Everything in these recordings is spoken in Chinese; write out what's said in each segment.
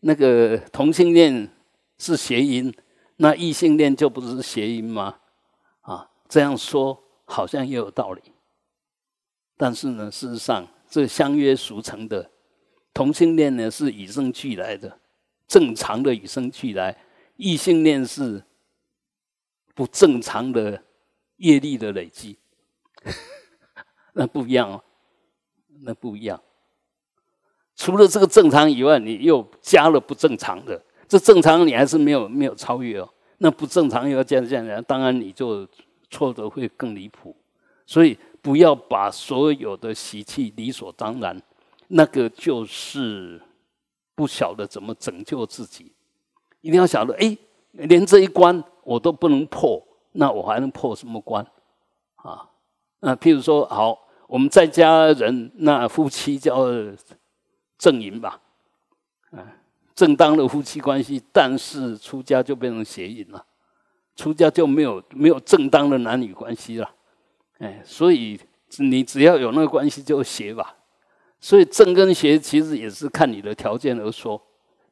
那个同性恋是谐音，那异性恋就不是谐音吗？啊，这样说好像也有道理。但是呢，事实上这相约俗成的同性恋呢，是与生俱来的正常的与生俱来，异性恋是不正常的业力的累积，那不一样哦，那不一样。除了这个正常以外，你又加了不正常的，这正常你还是没有没有超越哦。那不正常又要这样这样，当然你就错得会更离谱。所以不要把所有的习气理所当然，那个就是不晓得怎么拯救自己。一定要晓得，哎，连这一关我都不能破，那我还能破什么关？啊，那譬如说，好，我们在家人，那夫妻叫。正淫吧，嗯，正当的夫妻关系，但是出家就变成邪淫了，出家就没有没有正当的男女关系了，哎，所以你只要有那个关系就邪吧，所以正跟邪其实也是看你的条件而说，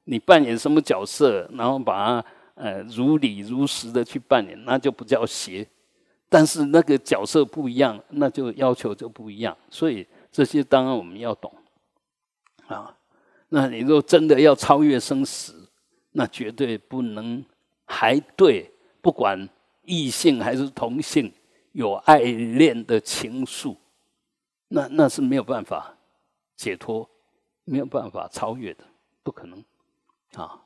你扮演什么角色，然后把它呃如理如实的去扮演，那就不叫邪，但是那个角色不一样，那就要求就不一样，所以这些当然我们要懂。啊，那你若真的要超越生死，那绝对不能还对，不管异性还是同性有爱恋的情愫，那那是没有办法解脱，没有办法超越的，不可能啊！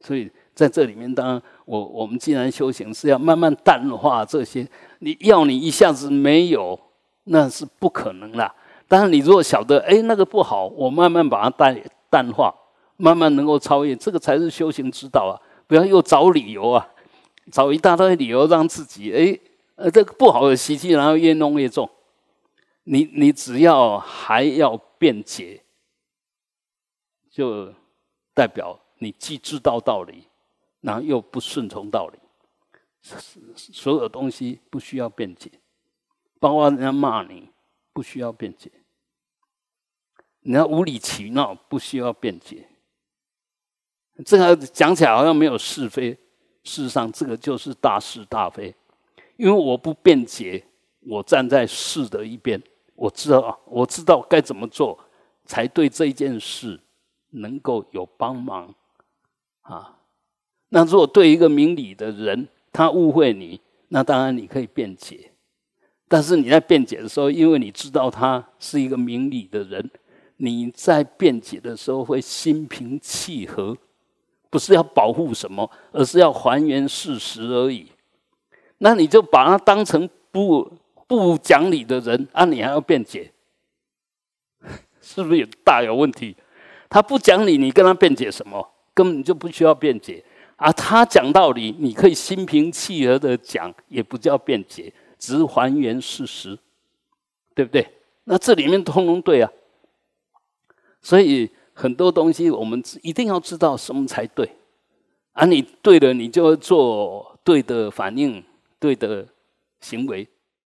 所以在这里面，当然我我们既然修行是要慢慢淡化这些，你要你一下子没有，那是不可能了。但是你如果晓得，哎，那个不好，我慢慢把它淡淡化，慢慢能够超越，这个才是修行之道啊！不要又找理由啊，找一大堆理由让自己，哎，呃，这个不好的习气，然后越弄越重。你你只要还要辩解，就代表你既知道道理，然后又不顺从道理。所有东西不需要辩解，包括人家骂你。不需要辩解，你要无理取闹，不需要辩解。这个讲起来好像没有是非，事实上这个就是大是大非。因为我不辩解，我站在是的一边，我知道我知道该怎么做，才对这件事能够有帮忙啊。那如果对一个明理的人，他误会你，那当然你可以辩解。但是你在辩解的时候，因为你知道他是一个明理的人，你在辩解的时候会心平气和，不是要保护什么，而是要还原事实而已。那你就把他当成不不讲理的人啊，你还要辩解，是不是有大有问题？他不讲理，你跟他辩解什么？根本就不需要辩解啊。他讲道理，你可以心平气和的讲，也不叫辩解。只还原事实，对不对？那这里面通通对啊，所以很多东西我们一定要知道什么才对，而你对了，你就要做对的反应、对的行为。